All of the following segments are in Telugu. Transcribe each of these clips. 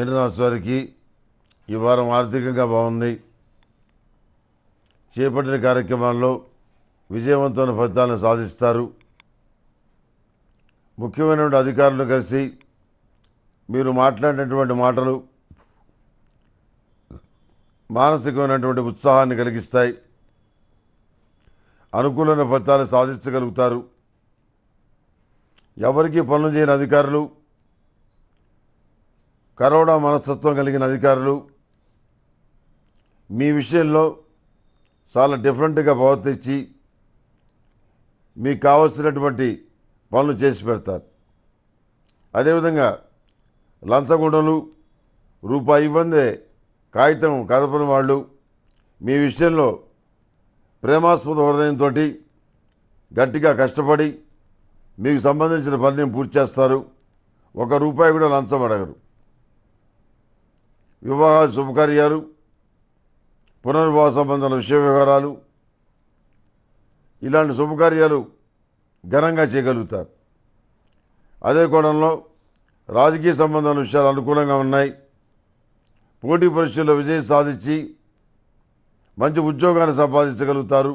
మీనరాశి వారికి ఈ వారం ఆర్థికంగా బాగుంది చేపట్టిన కార్యక్రమాల్లో విజయవంతమైన ఫలితాలను సాధిస్తారు ముఖ్యమైనటువంటి అధికారులను కలిసి మీరు మాట్లాడినటువంటి మాటలు మానసికమైనటువంటి ఉత్సాహాన్ని కలిగిస్తాయి అనుకూలమైన ఫలితాలు సాధించగలుగుతారు ఎవరికీ పనులు చేయని అధికారులు కరోనా మనస్తత్వం కలిగిన అధికారులు మీ విషయంలో చాలా డిఫరెంట్గా ప్రవర్తించి మీకు కావలసినటువంటి పనులు చేసి పెడతారు అదేవిధంగా లంచగుండలు రూపాయి ఇవ్వందే కాగితం కదపని వాళ్ళు మీ విషయంలో ప్రేమాస్పద హృదయంతో గట్టిగా కష్టపడి మీకు సంబంధించిన పనిని పూర్తి చేస్తారు ఒక రూపాయి కూడా లంచం అడగరు వివాహ శుభకార్యాలు పునర్వివాహ సంబంధాల విషయ వివరాలు ఇలాంటి శుభకార్యాలు ఘనంగా చేయగలుగుతారు అదే కోణంలో రాజకీయ సంబంధాల విషయాలు అనుకూలంగా ఉన్నాయి పోటీ పరీక్షల్లో విజయం సాధించి మంచి ఉద్యోగాన్ని సంపాదించగలుగుతారు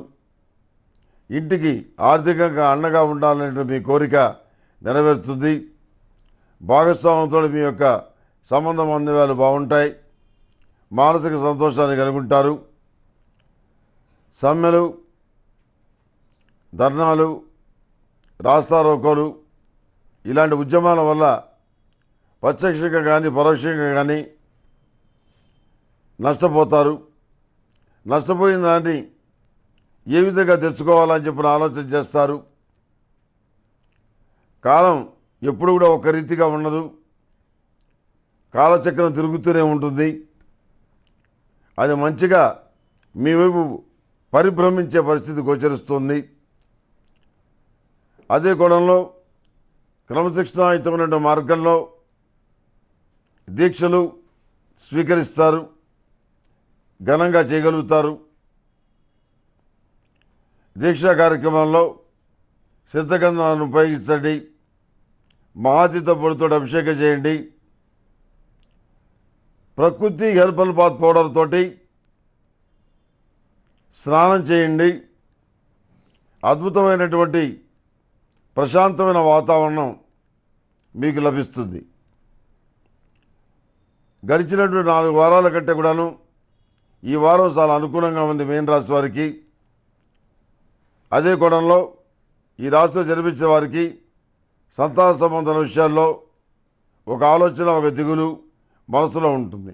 ఇంటికి ఆర్థికంగా అండగా ఉండాలనే మీ కోరిక నెరవేరుతుంది భాగస్వామ్యంతో మీ యొక్క సంబంధం అందిన వాళ్ళు బాగుంటాయి మానసిక సంతోషాన్ని కలుగుంటారు సమ్మెలు ధర్నాలు రాస్తారోకోలు ఇలాంటి ఉద్యమాల వల్ల ప్రత్యక్షంగా కానీ పరోక్షంగా కానీ నష్టపోతారు నష్టపోయిన దాన్ని ఏ విధంగా తెచ్చుకోవాలని చెప్పిన ఆలోచన చేస్తారు కాలం ఎప్పుడు కూడా ఒక రీతిగా ఉండదు కాలచక్రం తిరుగుతూనే ఉంటుంది అది మంచిగా మీ వైపు పరిభ్రమించే పరిస్థితి గోచరిస్తుంది అదే కోణంలో క్రమశిక్షణాయుతమైన మార్గంలో దీక్షలు స్వీకరిస్తారు ఘనంగా చేయగలుగుతారు దీక్షా కార్యక్రమంలో సిద్ధగంధాలను ఉపయోగించండి మహాతితో పొడితో అభిషేకం చేయండి ప్రకృతి హెర్బల్ బాత్ పౌడర్ తోటి స్నానం చేయండి అద్భుతమైనటువంటి ప్రశాంతమైన వాతావరణం మీకు లభిస్తుంది గడిచినటువంటి నాలుగు వారాల కంటే కూడాను ఈ వారం చాలా అనుకూలంగా ఉంది మేన్ రాశి వారికి అదే కోణంలో ఈ రాశిలో జన్మించిన వారికి సంతాన సంబంధం విషయాల్లో ఒక ఆలోచన ఒక దిగులు మనసులో ఉంటుంది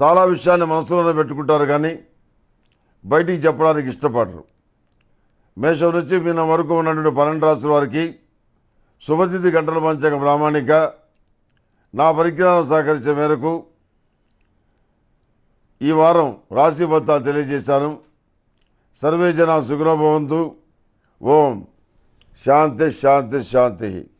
చాలా విషయాన్ని మనసులోనే పెట్టుకుంటారు కానీ బయటికి చెప్పడానికి ఇష్టపడరు మేషం నుంచి మీన వరకు ఉన్నటువంటి పన్నెండు రాసుల వారికి శుభతిథి గంటల పంచక ప్రామాణిక నా పరిజ్ఞానం సహకరించే మేరకు ఈ వారం రాశి ఫలితాలు తెలియజేశాను సర్వే జన భవంతు ఓం శాంతి శాంతి శాంతి